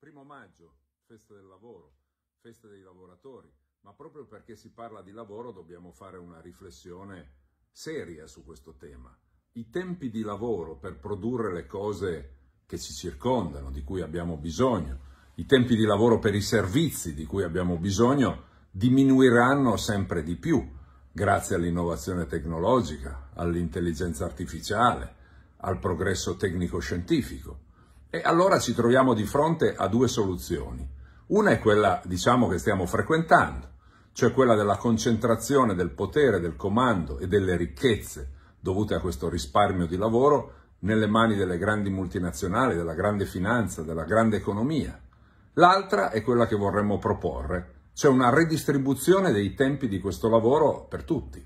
Primo maggio, festa del lavoro, festa dei lavoratori, ma proprio perché si parla di lavoro dobbiamo fare una riflessione seria su questo tema. I tempi di lavoro per produrre le cose che ci circondano, di cui abbiamo bisogno, i tempi di lavoro per i servizi di cui abbiamo bisogno, diminuiranno sempre di più grazie all'innovazione tecnologica, all'intelligenza artificiale, al progresso tecnico-scientifico. E allora ci troviamo di fronte a due soluzioni. Una è quella, diciamo, che stiamo frequentando, cioè quella della concentrazione del potere, del comando e delle ricchezze dovute a questo risparmio di lavoro nelle mani delle grandi multinazionali, della grande finanza, della grande economia. L'altra è quella che vorremmo proporre, cioè una redistribuzione dei tempi di questo lavoro per tutti.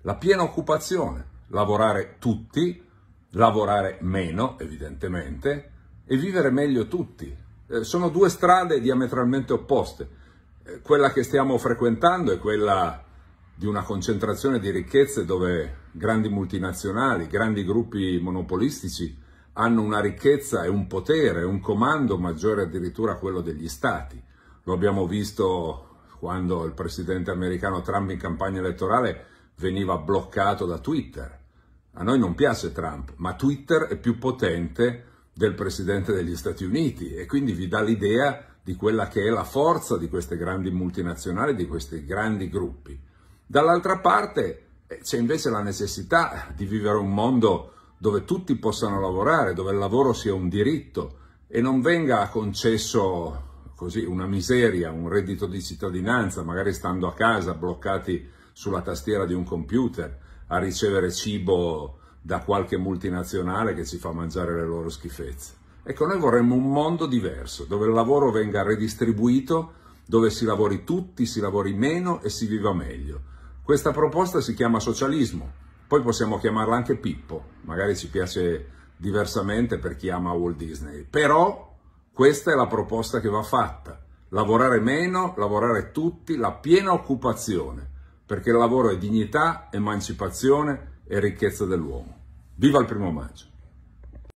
La piena occupazione, lavorare tutti, lavorare meno evidentemente, e vivere meglio tutti. Eh, sono due strade diametralmente opposte. Eh, quella che stiamo frequentando è quella di una concentrazione di ricchezze dove grandi multinazionali, grandi gruppi monopolistici hanno una ricchezza e un potere, un comando maggiore addirittura a quello degli stati. Lo abbiamo visto quando il presidente americano Trump in campagna elettorale veniva bloccato da Twitter. A noi non piace Trump, ma Twitter è più potente del Presidente degli Stati Uniti e quindi vi dà l'idea di quella che è la forza di queste grandi multinazionali, di questi grandi gruppi. Dall'altra parte eh, c'è invece la necessità di vivere un mondo dove tutti possano lavorare, dove il lavoro sia un diritto e non venga concesso così una miseria, un reddito di cittadinanza, magari stando a casa bloccati sulla tastiera di un computer a ricevere cibo da qualche multinazionale che ci fa mangiare le loro schifezze. Ecco, noi vorremmo un mondo diverso, dove il lavoro venga redistribuito, dove si lavori tutti, si lavori meno e si viva meglio. Questa proposta si chiama socialismo, poi possiamo chiamarla anche Pippo, magari ci piace diversamente per chi ama Walt Disney, però questa è la proposta che va fatta, lavorare meno, lavorare tutti, la piena occupazione, perché il lavoro è dignità, emancipazione, e ricchezza dell'uomo. Viva il primo maggio!